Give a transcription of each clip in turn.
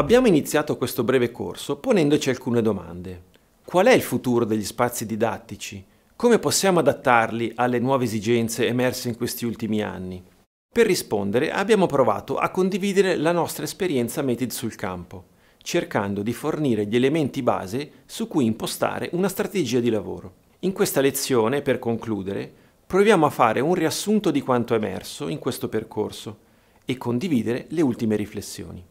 Abbiamo iniziato questo breve corso ponendoci alcune domande. Qual è il futuro degli spazi didattici? Come possiamo adattarli alle nuove esigenze emerse in questi ultimi anni? Per rispondere abbiamo provato a condividere la nostra esperienza Meted sul campo, cercando di fornire gli elementi base su cui impostare una strategia di lavoro. In questa lezione, per concludere, proviamo a fare un riassunto di quanto è emerso in questo percorso e condividere le ultime riflessioni.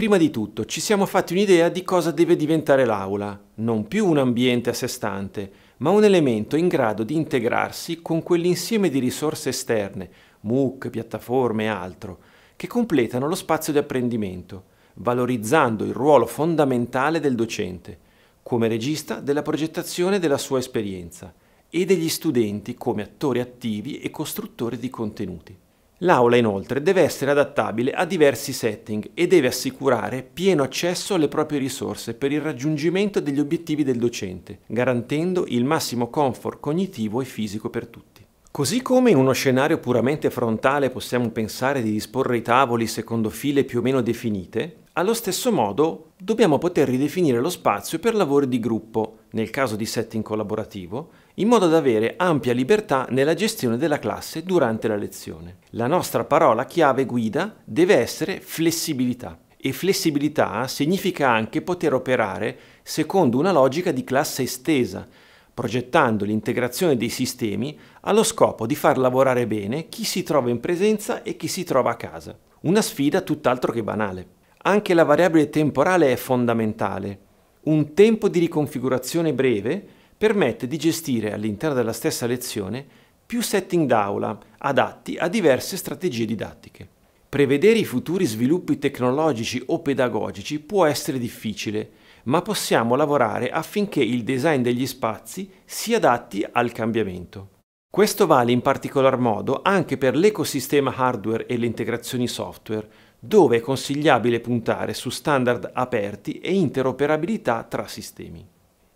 Prima di tutto ci siamo fatti un'idea di cosa deve diventare l'aula, non più un ambiente a sé stante, ma un elemento in grado di integrarsi con quell'insieme di risorse esterne, MOOC, piattaforme e altro, che completano lo spazio di apprendimento, valorizzando il ruolo fondamentale del docente, come regista della progettazione della sua esperienza, e degli studenti come attori attivi e costruttori di contenuti. L'aula inoltre deve essere adattabile a diversi setting e deve assicurare pieno accesso alle proprie risorse per il raggiungimento degli obiettivi del docente, garantendo il massimo comfort cognitivo e fisico per tutti. Così come in uno scenario puramente frontale possiamo pensare di disporre i tavoli secondo file più o meno definite, allo stesso modo dobbiamo poter ridefinire lo spazio per lavori di gruppo, nel caso di setting collaborativo, in modo da avere ampia libertà nella gestione della classe durante la lezione. La nostra parola chiave guida deve essere flessibilità e flessibilità significa anche poter operare secondo una logica di classe estesa, progettando l'integrazione dei sistemi allo scopo di far lavorare bene chi si trova in presenza e chi si trova a casa. Una sfida tutt'altro che banale. Anche la variabile temporale è fondamentale un tempo di riconfigurazione breve permette di gestire all'interno della stessa lezione più setting d'aula adatti a diverse strategie didattiche. Prevedere i futuri sviluppi tecnologici o pedagogici può essere difficile, ma possiamo lavorare affinché il design degli spazi si adatti al cambiamento. Questo vale in particolar modo anche per l'ecosistema hardware e le integrazioni software, dove è consigliabile puntare su standard aperti e interoperabilità tra sistemi.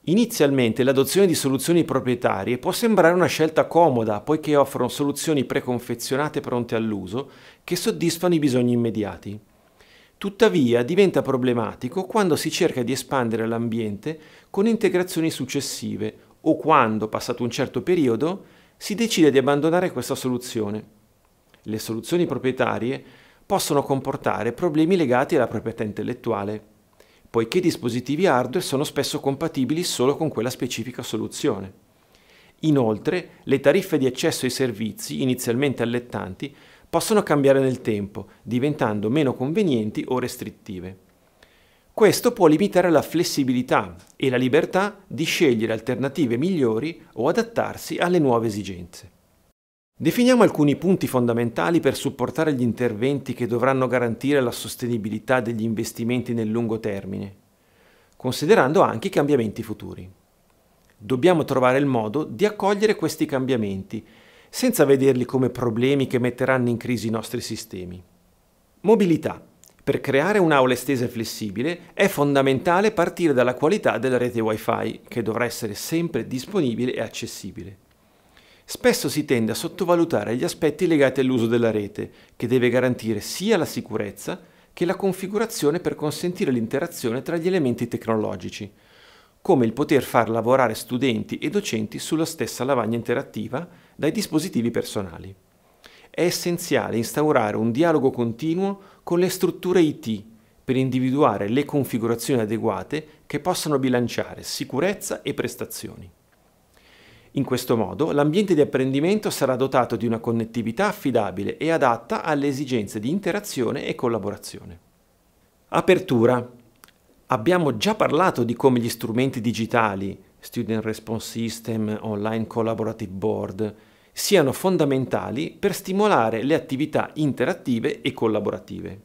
Inizialmente l'adozione di soluzioni proprietarie può sembrare una scelta comoda poiché offrono soluzioni preconfezionate pronte all'uso che soddisfano i bisogni immediati. Tuttavia diventa problematico quando si cerca di espandere l'ambiente con integrazioni successive o quando, passato un certo periodo, si decide di abbandonare questa soluzione. Le soluzioni proprietarie possono comportare problemi legati alla proprietà intellettuale, poiché i dispositivi hardware sono spesso compatibili solo con quella specifica soluzione. Inoltre, le tariffe di accesso ai servizi, inizialmente allettanti, possono cambiare nel tempo, diventando meno convenienti o restrittive. Questo può limitare la flessibilità e la libertà di scegliere alternative migliori o adattarsi alle nuove esigenze. Definiamo alcuni punti fondamentali per supportare gli interventi che dovranno garantire la sostenibilità degli investimenti nel lungo termine, considerando anche i cambiamenti futuri. Dobbiamo trovare il modo di accogliere questi cambiamenti, senza vederli come problemi che metteranno in crisi i nostri sistemi. Mobilità. Per creare un'aula estesa e flessibile è fondamentale partire dalla qualità della rete Wi-Fi, che dovrà essere sempre disponibile e accessibile. Spesso si tende a sottovalutare gli aspetti legati all'uso della rete, che deve garantire sia la sicurezza che la configurazione per consentire l'interazione tra gli elementi tecnologici, come il poter far lavorare studenti e docenti sulla stessa lavagna interattiva dai dispositivi personali. È essenziale instaurare un dialogo continuo con le strutture IT per individuare le configurazioni adeguate che possano bilanciare sicurezza e prestazioni. In questo modo l'ambiente di apprendimento sarà dotato di una connettività affidabile e adatta alle esigenze di interazione e collaborazione. Apertura. Abbiamo già parlato di come gli strumenti digitali, Student Response System, Online Collaborative Board, siano fondamentali per stimolare le attività interattive e collaborative.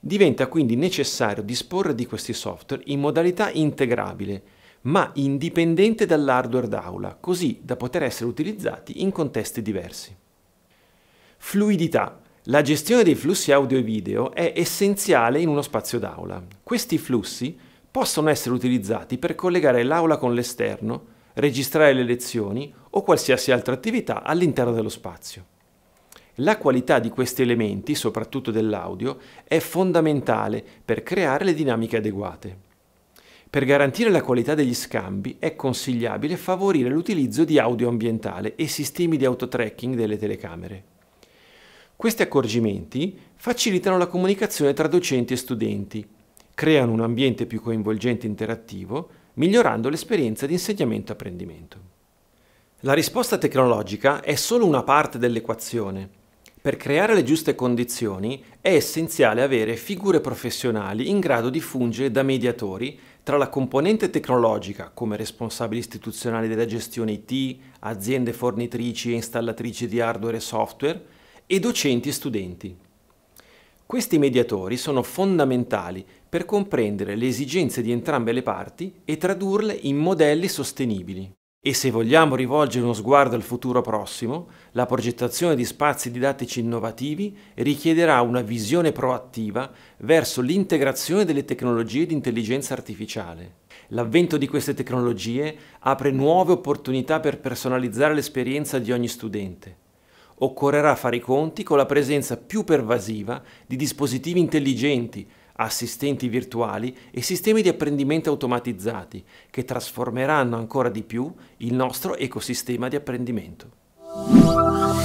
Diventa quindi necessario disporre di questi software in modalità integrabile, ma indipendente dall'hardware d'aula, così da poter essere utilizzati in contesti diversi. Fluidità. La gestione dei flussi audio e video è essenziale in uno spazio d'aula. Questi flussi possono essere utilizzati per collegare l'aula con l'esterno, registrare le lezioni o qualsiasi altra attività all'interno dello spazio. La qualità di questi elementi, soprattutto dell'audio, è fondamentale per creare le dinamiche adeguate. Per garantire la qualità degli scambi è consigliabile favorire l'utilizzo di audio ambientale e sistemi di autotracking delle telecamere. Questi accorgimenti facilitano la comunicazione tra docenti e studenti, creano un ambiente più coinvolgente e interattivo, migliorando l'esperienza di insegnamento-apprendimento. La risposta tecnologica è solo una parte dell'equazione. Per creare le giuste condizioni è essenziale avere figure professionali in grado di fungere da mediatori tra la componente tecnologica, come responsabili istituzionali della gestione IT, aziende fornitrici e installatrici di hardware e software, e docenti e studenti. Questi mediatori sono fondamentali per comprendere le esigenze di entrambe le parti e tradurle in modelli sostenibili. E se vogliamo rivolgere uno sguardo al futuro prossimo, la progettazione di spazi didattici innovativi richiederà una visione proattiva verso l'integrazione delle tecnologie di intelligenza artificiale. L'avvento di queste tecnologie apre nuove opportunità per personalizzare l'esperienza di ogni studente. Occorrerà fare i conti con la presenza più pervasiva di dispositivi intelligenti assistenti virtuali e sistemi di apprendimento automatizzati che trasformeranno ancora di più il nostro ecosistema di apprendimento.